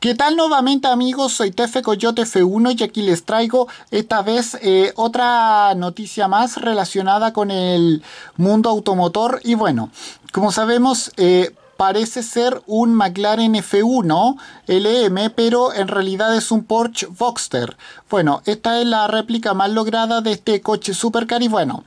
¿Qué tal nuevamente amigos? Soy Tefe Coyote F1 y aquí les traigo esta vez eh, otra noticia más relacionada con el mundo automotor y bueno, como sabemos eh, parece ser un McLaren F1 LM, pero en realidad es un Porsche Boxster. Bueno, esta es la réplica más lograda de este coche supercar y bueno,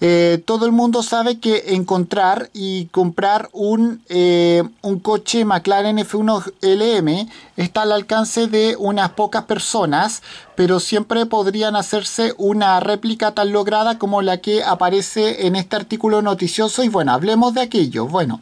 eh, todo el mundo sabe que encontrar y comprar un, eh, un coche McLaren F1 LM está al alcance de unas pocas personas, pero siempre podrían hacerse una réplica tan lograda como la que aparece en este artículo noticioso. Y bueno, hablemos de aquello. Bueno.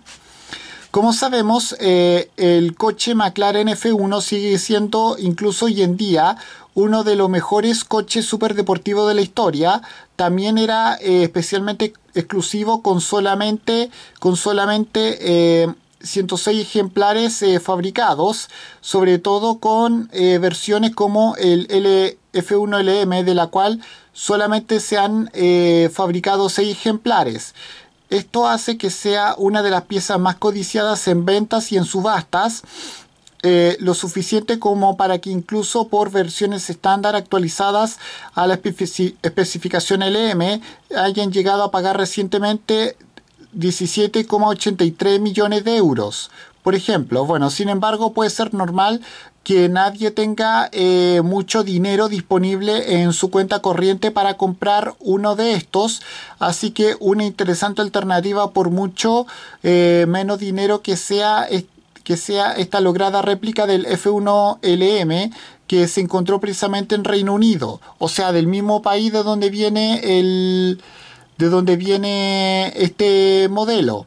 Como sabemos, eh, el coche McLaren F1 sigue siendo incluso hoy en día uno de los mejores coches superdeportivos de la historia. También era eh, especialmente exclusivo con solamente, con solamente 106 eh, ejemplares fabricados, sobre todo con versiones como el f 1 lm de la cual solamente se han fabricado 6 ejemplares. Esto hace que sea una de las piezas más codiciadas en ventas y en subastas, eh, lo suficiente como para que incluso por versiones estándar actualizadas a la especificación LM hayan llegado a pagar recientemente 17,83 millones de euros. Por ejemplo, bueno, sin embargo puede ser normal que nadie tenga eh, mucho dinero disponible en su cuenta corriente para comprar uno de estos. Así que una interesante alternativa por mucho eh, menos dinero que sea, que sea esta lograda réplica del F1LM que se encontró precisamente en Reino Unido. O sea, del mismo país de donde viene el de dónde viene este modelo.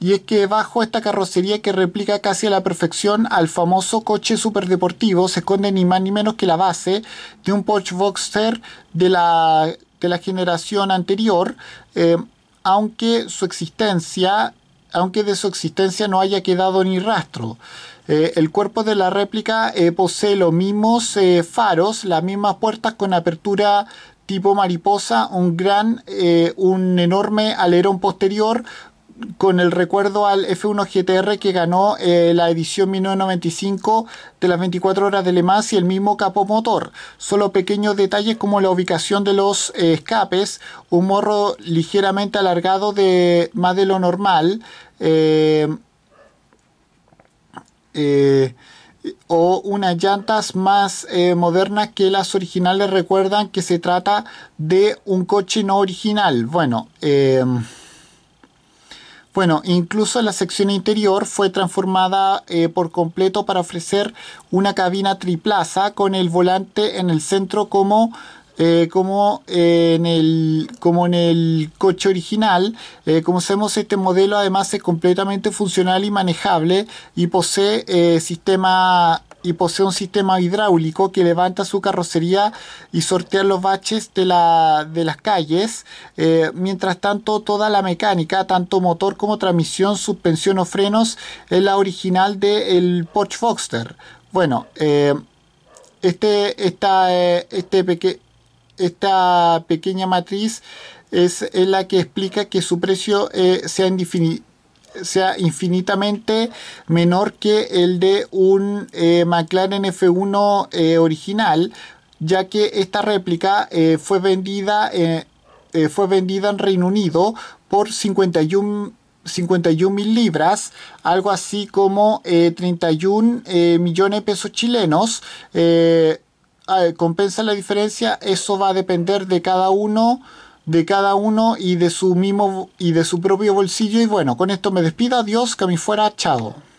Y es que bajo esta carrocería que replica casi a la perfección al famoso coche superdeportivo se esconde ni más ni menos que la base de un Porsche Boxster de la, la generación anterior, eh, aunque su existencia, aunque de su existencia no haya quedado ni rastro. Eh, el cuerpo de la réplica eh, posee los mismos faros, las mismas puertas con apertura tipo mariposa, un gran, eh, un enorme alerón posterior con el recuerdo al F1 GTR que ganó eh, la edición 1995 de las 24 horas de Le Mans y el mismo motor. Solo pequeños detalles como la ubicación de los eh, escapes, un morro ligeramente alargado de más de lo normal o unas llantas más eh, modernas que las originales recuerdan que se trata de un coche no original. Bueno, em, bueno, incluso la sección interior fue transformada eh, por completo para ofrecer una cabina triplaza con el volante en el centro como eh, como, eh, en el, como en el coche original. Eh, como sabemos, este modelo además es completamente funcional y manejable y posee, sistema, y posee un sistema hidráulico que levanta su carrocería y sortea los baches de, las calles. mientras tanto, toda la mecánica, tanto motor como transmisión, suspensión o frenos, es la original del Porsche Boxster. Bueno, este, este pequeño esta pequeña matriz es la que explica que su precio eh, sea, infinitamente menor que el de un eh, McLaren F1 eh, original, ya que esta réplica fue vendida, fue, vendida, en Reino Unido por 51 51 mil libras, algo así como 31 millones de pesos chilenos, Ah, eh, compensa la diferencia, eso va a depender de cada uno de cada uno y de su mismo y de su propio bolsillo y bueno, con esto me despido, adiós, que a fuera, chao.